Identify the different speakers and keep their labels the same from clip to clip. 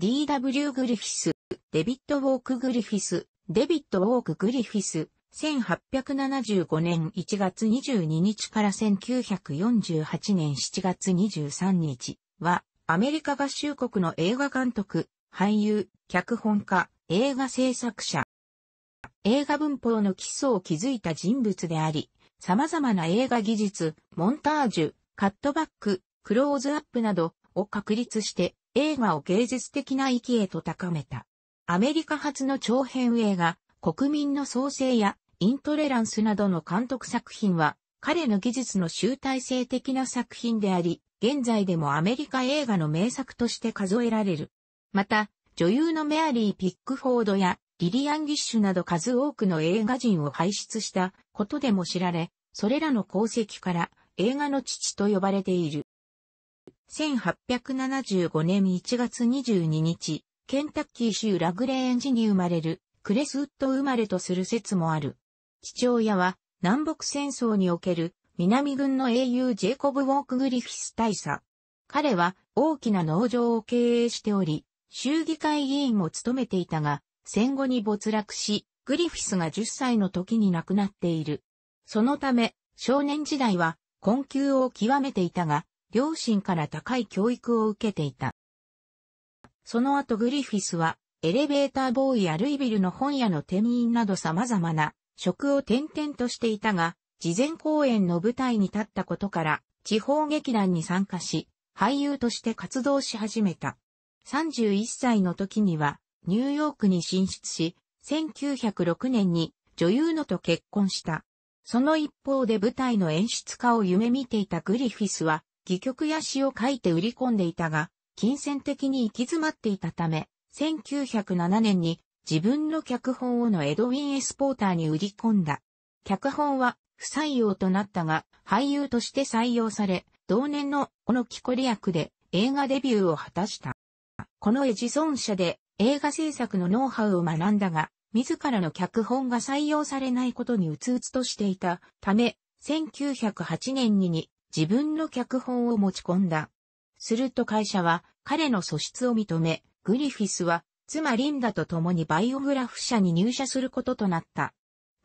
Speaker 1: D.W. グリフィス、デビッド・ウォーク・グリフィス、デビット・ウォーク・グリフィス、1875年1月22日から1948年7月23日は、アメリカ合衆国の映画監督、俳優、脚本家、映画制作者。映画文法の基礎を築いた人物であり、様々な映画技術、モンタージュ、カットバック、クローズアップなどを確立して映画を芸術的な域へと高めた。アメリカ発の長編映画、国民の創生やイントレランスなどの監督作品は、彼の技術の集大成的な作品であり、現在でもアメリカ映画の名作として数えられる。また、女優のメアリー・ピックフォードやリリアン・ギッシュなど数多くの映画人を輩出したことでも知られ、それらの功績から映画の父と呼ばれている。1875年1月22日、ケンタッキー州ラグレーンジに生まれる、クレスウッド生まれとする説もある。父親は、南北戦争における、南軍の英雄ジェイコブ・ウォーク・グリフィス大佐。彼は、大きな農場を経営しており、州議会議員も務めていたが、戦後に没落し、グリフィスが10歳の時に亡くなっている。そのため、少年時代は、困窮を極めていたが、両親から高い教育を受けていた。その後グリフィスは、エレベーターボーイやルイビルの本屋の店員など様々な職を転々としていたが、事前公演の舞台に立ったことから、地方劇団に参加し、俳優として活動し始めた。31歳の時には、ニューヨークに進出し、1906年に女優のと結婚した。その一方で舞台の演出家を夢見ていたグリフィスは、戯曲や詩を書いて売り込んでいたが、金銭的に行き詰まっていたため、1907年に自分の脚本をのエドウィン・エスポーターに売り込んだ。脚本は不採用となったが、俳優として採用され、同年のこの木こり役で映画デビューを果たした。このエジソン社で映画制作のノウハウを学んだが、自らの脚本が採用されないことにうつうつとしていたため、1908年に自分の脚本を持ち込んだ。すると会社は彼の素質を認め、グリフィスは妻リンダと共にバイオグラフ社に入社することとなった。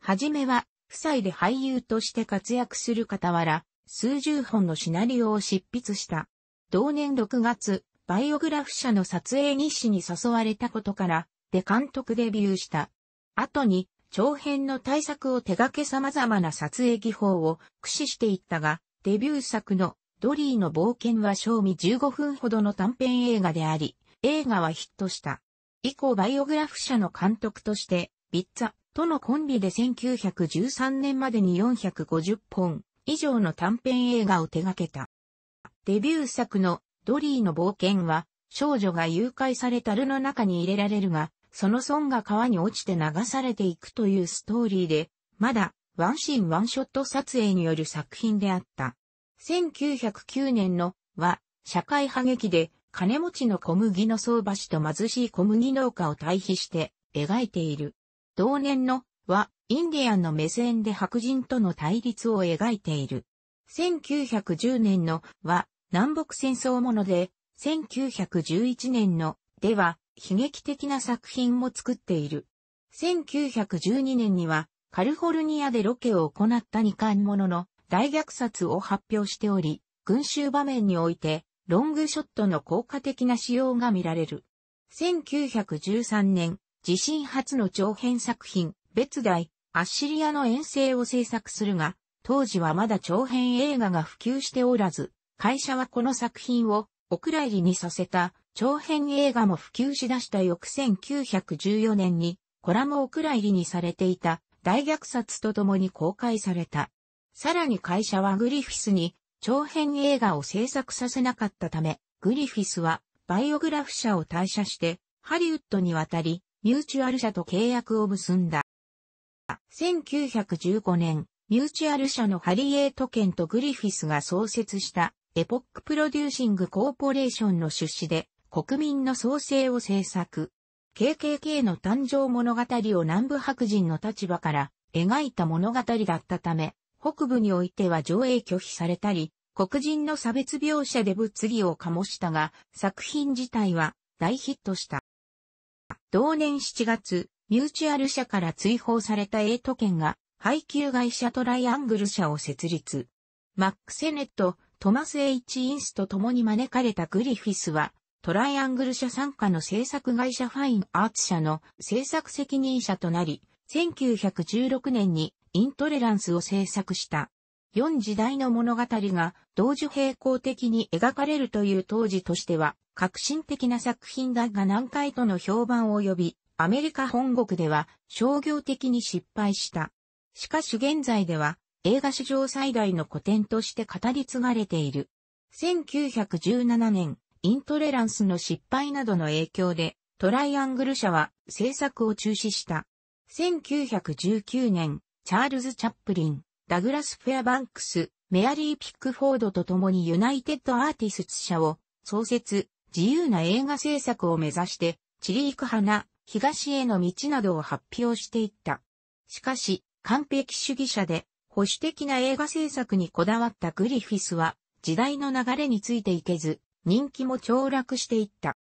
Speaker 1: はじめは、夫妻で俳優として活躍する傍ら、数十本のシナリオを執筆した。同年6月、バイオグラフ社の撮影日誌に誘われたことから、で監督デビューした。後に、長編の対策を手掛け様々な撮影技法を駆使していったが、デビュー作のドリーの冒険は賞味15分ほどの短編映画であり、映画はヒットした。以降バイオグラフ社の監督として、ビッツァとのコンビで1913年までに450本以上の短編映画を手掛けた。デビュー作のドリーの冒険は、少女が誘拐されたるの中に入れられるが、その損が川に落ちて流されていくというストーリーで、まだワンシーンワンショット撮影による作品であった。1909年のは、社会派劇で金持ちの小麦の相場師と貧しい小麦農家を対比して描いている。同年のは、インディアンの目線で白人との対立を描いている。1910年のは、南北戦争もので、1911年のでは、悲劇的な作品も作っている。1912年には、カルフォルニアでロケを行った2巻物のの大虐殺を発表しており、群衆場面において、ロングショットの効果的な使用が見られる。1913年、自身初の長編作品、別大、アッシリアの遠征を制作するが、当時はまだ長編映画が普及しておらず、会社はこの作品をお蔵入りにさせた長編映画も普及しだした翌1914年にコラムお蔵入りにされていた大虐殺とともに公開された。さらに会社はグリフィスに長編映画を制作させなかったため、グリフィスはバイオグラフ社を退社してハリウッドに渡り、ミューチュアル社と契約を結んだ。1915年、ミューチュアル社のハリエート県とグリフィスが創設したエポックプロデューシングコーポレーションの出資で国民の創生を制作。KKK の誕生物語を南部白人の立場から描いた物語だったため、北部においては上映拒否されたり、黒人の差別描写で物議を醸したが、作品自体は大ヒットした。同年7月、ミューチュアル社から追放されたエイト県が配給会社トライアングル社を設立。マック・セネット、トマス・ H・ インスと共に招かれたグリフィスは、トライアングル社参加の制作会社ファインアーツ社の制作責任者となり、1916年にイントレランスを制作した。4時代の物語が同時並行的に描かれるという当時としては革新的な作品だが難解との評判を呼び、アメリカ本国では商業的に失敗した。しかし現在では映画史上最大の古典として語り継がれている。1917年、イントレランスの失敗などの影響で、トライアングル社は制作を中止した。1919年、チャールズ・チャップリン、ダグラス・フェアバンクス、メアリー・ピックフォードと共にユナイテッド・アーティスツ社を創設、自由な映画制作を目指して、チリーク花、東への道などを発表していった。しかし、完璧主義者で保守的な映画制作にこだわったグリフィスは、時代の流れについていけず、人気も凋落していった。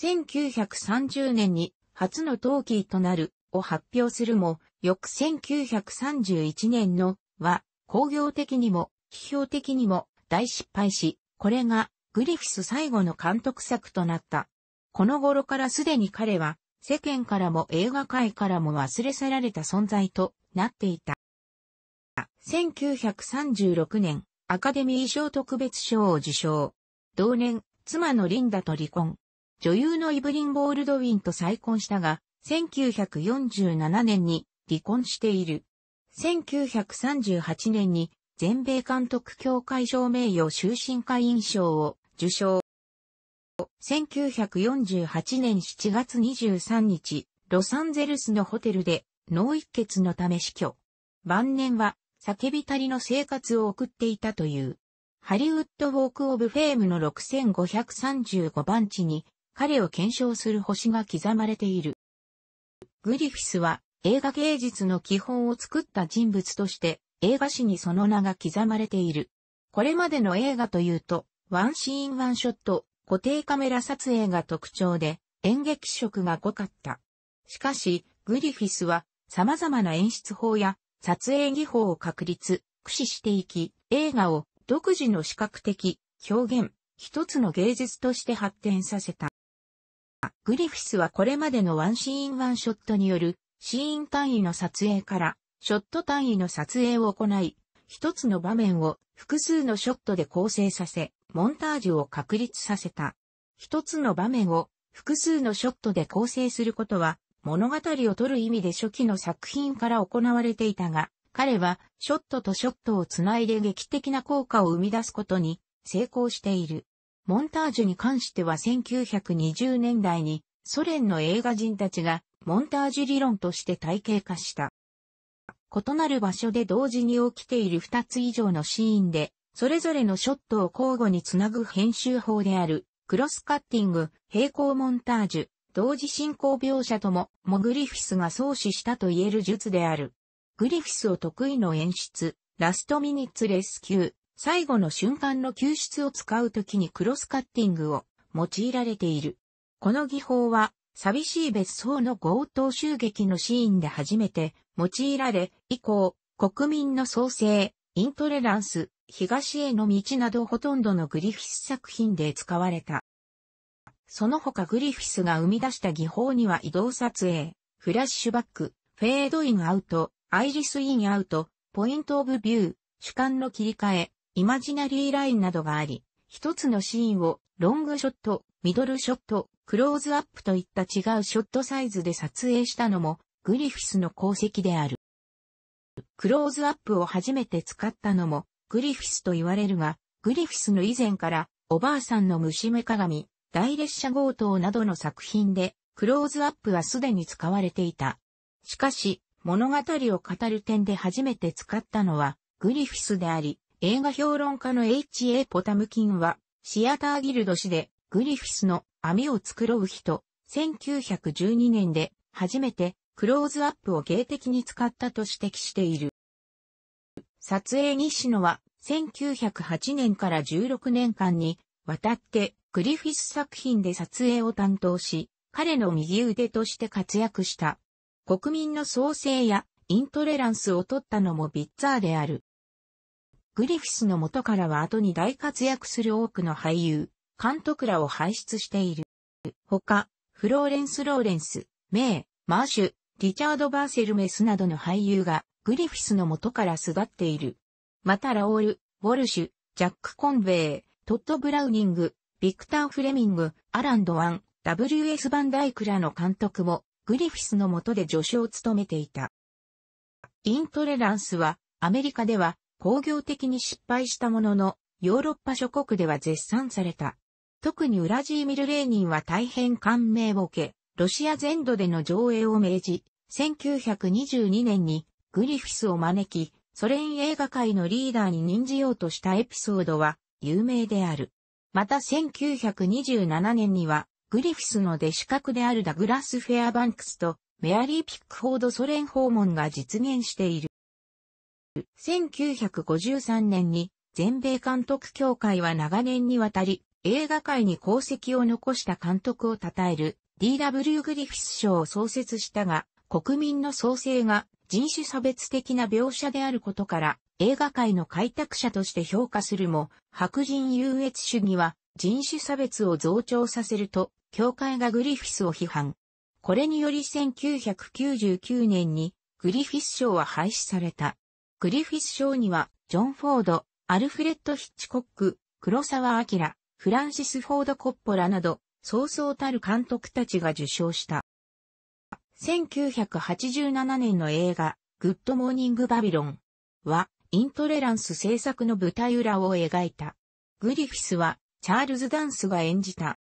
Speaker 1: 1930年に初のトーキーとなるを発表するも、翌1931年のは工業的にも批評的にも大失敗し、これがグリフィス最後の監督作となった。この頃からすでに彼は世間からも映画界からも忘れ去られた存在となっていた。1936年、アカデミー賞特別賞を受賞。同年、妻のリンダと離婚。女優のイブリン・ボールドウィンと再婚したが、1947年に離婚している。1938年に全米監督協会賞名誉終身会員賞を受賞。1948年7月23日、ロサンゼルスのホテルで脳一血のため死去。晩年は叫びたりの生活を送っていたという。ハリウッドウォークオブフェームの6535番地に彼を検証する星が刻まれている。グリフィスは映画芸術の基本を作った人物として映画史にその名が刻まれている。これまでの映画というと、ワンシーンワンショット、固定カメラ撮影が特徴で演劇色が濃かった。しかし、グリフィスは様々な演出法や撮影技法を確立、駆使していき、映画を独自の視覚的表現、一つの芸術として発展させた。グリフィスはこれまでのワンシーンワンショットによるシーン単位の撮影からショット単位の撮影を行い、一つの場面を複数のショットで構成させ、モンタージュを確立させた。一つの場面を複数のショットで構成することは物語を取る意味で初期の作品から行われていたが、彼はショットとショットをつないで劇的な効果を生み出すことに成功している。モンタージュに関しては1920年代にソ連の映画人たちがモンタージュ理論として体系化した。異なる場所で同時に起きている2つ以上のシーンで、それぞれのショットを交互につなぐ編集法である、クロスカッティング、平行モンタージュ、同時進行描写とも、モグリフィスが創始したと言える術である。グリフィスを得意の演出、ラストミニッツレスキュー、最後の瞬間の救出を使うときにクロスカッティングを用いられている。この技法は、寂しい別荘の強盗襲撃のシーンで初めて用いられ、以降、国民の創生、イントレランス、東への道などほとんどのグリフィス作品で使われた。その他グリフィスが生み出した技法には移動撮影、フラッシュバック、フェードインアウト、アイリスインアウト、ポイントオブビュー、主観の切り替え、イマジナリーラインなどがあり、一つのシーンをロングショット、ミドルショット、クローズアップといった違うショットサイズで撮影したのもグリフィスの功績である。クローズアップを初めて使ったのもグリフィスと言われるが、グリフィスの以前からおばあさんの虫目鏡、大列車強盗などの作品でクローズアップはすでに使われていた。しかし、物語を語る点で初めて使ったのは、グリフィスであり、映画評論家の H.A. ポタムキンは、シアターギルド誌で、グリフィスの網を繕う人、1912年で、初めて、クローズアップを芸的に使ったと指摘している。撮影西野は、1908年から16年間に、わたって、グリフィス作品で撮影を担当し、彼の右腕として活躍した。国民の創生やイントレランスを取ったのもビッツァーである。グリフィスの元からは後に大活躍する多くの俳優、監督らを輩出している。他、フローレンス・ローレンス、メイ、マーシュ、リチャード・バーセルメスなどの俳優がグリフィスの元から育っている。またラオール、ウォルシュ、ジャック・コンベイ、トッド・ブラウニング、ビクター・フレミング、アランド・ワン、W.S. バンダイクらの監督もグリフィスの下で助手を務めていた。イントレランスは、アメリカでは工業的に失敗したものの、ヨーロッパ諸国では絶賛された。特にウラジーミル・レーニンは大変感銘を受け、ロシア全土での上映を命じ、1922年にグリフィスを招き、ソ連映画界のリーダーに任じようとしたエピソードは有名である。また1927年にはグリフィスの弟子格であるダグラス・フェアバンクスとメアリー・ピックフォードソ連訪問が実現している。1953年に全米監督協会は長年にわたり映画界に功績を残した監督を称える D.W. グリフィス賞を創設したが、国民の創生が人種差別的な描写であることから映画界の開拓者として評価するも、白人優越主義は人種差別を増長させると教会がグリフィスを批判。これにより1999年にグリフィス賞は廃止された。グリフィス賞には、ジョン・フォード、アルフレッド・ヒッチコック、黒沢明、フランシス・フォード・コッポラなど、そうそうたる監督たちが受賞した。1987年の映画、グッド・モーニング・バビロンは、イントレランス制作の舞台裏を描いた。グリフィスは、チャールズ・ダンスが演じた。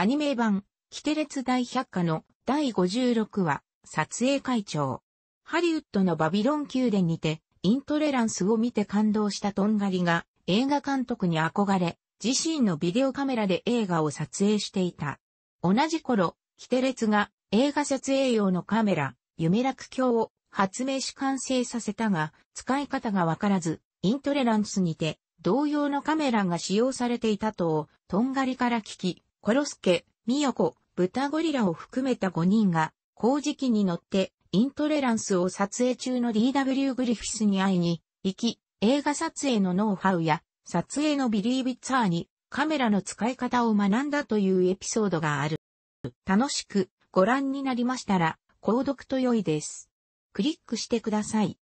Speaker 1: アニメ版、キテレツ大百科の第56話、撮影会長。ハリウッドのバビロン宮殿にて、イントレランスを見て感動したトンガリが、映画監督に憧れ、自身のビデオカメラで映画を撮影していた。同じ頃、キテレツが映画撮影用のカメラ、夢楽鏡を発明し完成させたが、使い方がわからず、イントレランスにて、同様のカメラが使用されていたと、トンガリから聞き、コロスケ、ミヨコ、豚ゴリラを含めた5人が、工事機に乗って、イントレランスを撮影中の DW グリフィスに会いに行き、映画撮影のノウハウや、撮影のビリービッツァーに、カメラの使い方を学んだというエピソードがある。楽しくご覧になりましたら、購読と良いです。クリックしてください。